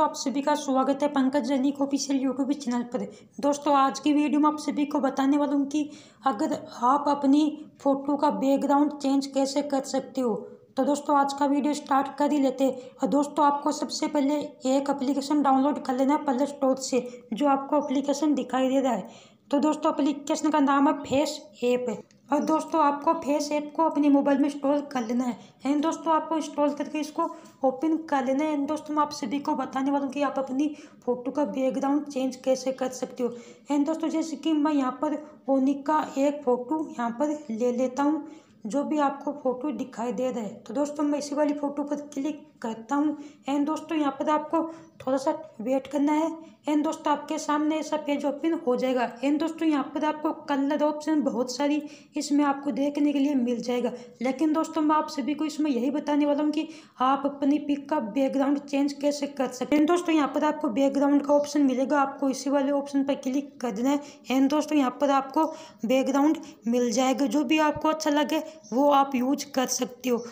तो आप सभी का स्वागत है Pankaj Jainik official YouTube channel पर दोस्तों आज की वीडियो में आप सभी को बताने वाला हूँ कि अगर आप अपनी फ़ोटो का बैकग्राउंड चेंज कैसे कर सकते हो तो दोस्तों आज का वीडियो स्टार्ट कर ही लेते और दोस्तों आपको सबसे पहले एक एप्लीकेशन डाउनलोड कर लेना है प्ले स्टोर से जो आपको अप्लीकेशन दिखाई दे रहा है तो दोस्तों अप्लीकेशन का नाम है फेस ऐप और दोस्तों आपको फेस ऐप को अपने मोबाइल में इंस्टॉल कर लेना है एंड दोस्तों आपको इंस्टॉल करके इसको ओपन कर लेना है एंड दोस्तों मैं आप सभी को बताने वाला हूँ कि आप अपनी फ़ोटो का बैकग्राउंड चेंज कैसे कर सकते हो एंड दोस्तों जैसे कि मैं यहाँ पर ओनिक का एक फ़ोटो यहाँ पर ले लेता हूँ जो भी आपको फ़ोटो दिखाई दे रहा है तो दोस्तों मैं इसी वाली फ़ोटो पर क्लिक करता हूँ एंड दोस्तों यहाँ पर आपको थोड़ा सा वेट करना है एंड दोस्तों आपके सामने ऐसा पेज ओपन हो जाएगा एंड दोस्तों यहाँ पर आपको कलर ऑप्शन बहुत सारी इसमें आपको देखने के लिए मिल जाएगा लेकिन दोस्तों मैं आप सभी को इसमें यही बताने वाला हूँ कि आप अपनी पिक का बैकग्राउंड चेंज कैसे कर सकते हैं दोस्तों यहाँ पर आपको बैकग्राउंड का ऑप्शन मिलेगा आपको इसी वाले ऑप्शन पर क्लिक कर देना है एंड दोस्तों यहाँ पर आपको बैकग्राउंड मिल जाएगा जो भी आपको अच्छा लगे वो आप यूज कर सकते हो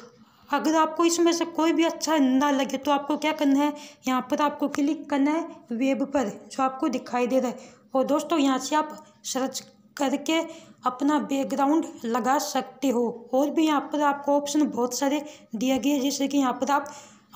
अगर आपको इसमें से कोई भी अच्छा ना लगे तो आपको क्या करना है यहाँ पर आपको क्लिक करना है वेब पर जो आपको दिखाई दे रहा है और दोस्तों यहाँ से आप सर्च करके अपना बैकग्राउंड लगा सकते हो और भी यहाँ पर आपको ऑप्शन बहुत सारे दिए गए जैसे कि यहाँ पर आप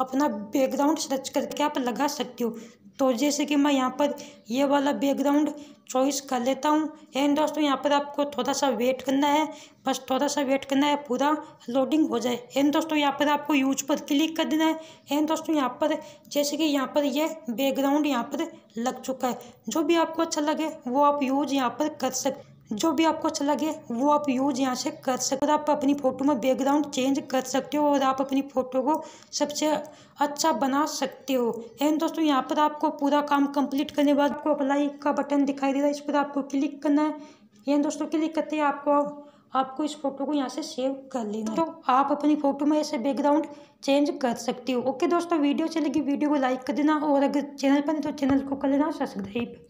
अपना बैकग्राउंड सर्च करके आप लगा सकते हो तो जैसे कि मैं यहाँ पर ये वाला बैकग्राउंड चॉइस कर लेता हूँ एंड दोस्तों यहाँ पर आपको थोड़ा सा वेट करना है बस थोड़ा सा वेट करना है पूरा लोडिंग हो जाए एंड दोस्तों यहाँ पर आपको यूज पर क्लिक कर देना है एंड दोस्तों यहाँ पर जैसे कि यहाँ पर ये बैकग्राउंड यहाँ पर लग चुका है जो भी आपको अच्छा लगे वो आप यूज यहाँ पर कर सकते हम्म। जो भी आपको अच्छा लगे वो आप यूज़ यहाँ से कर सकते हो आप अपनी फ़ोटो में बैकग्राउंड चेंज कर सकते हो और आप अपनी फ़ोटो को सबसे अच्छा बना सकते हो एंड दोस्तों यहाँ पर आपको पूरा काम कंप्लीट करने बाद आपको अप्लाई का बटन दिखाई दे रहा है इस पर आपको क्लिक करना है एंड दोस्तों क्लिक करते हैं आपको आपको इस फोटो को यहाँ से सेव कर लेना तो आप अपनी फोटो में ऐसे बैकग्राउंड चेंज कर सकते हो ओके दोस्तों वीडियो चलेगी वीडियो को लाइक कर देना और अगर चैनल पर नहीं तो चैनल को कर लेना सब्सक्राइब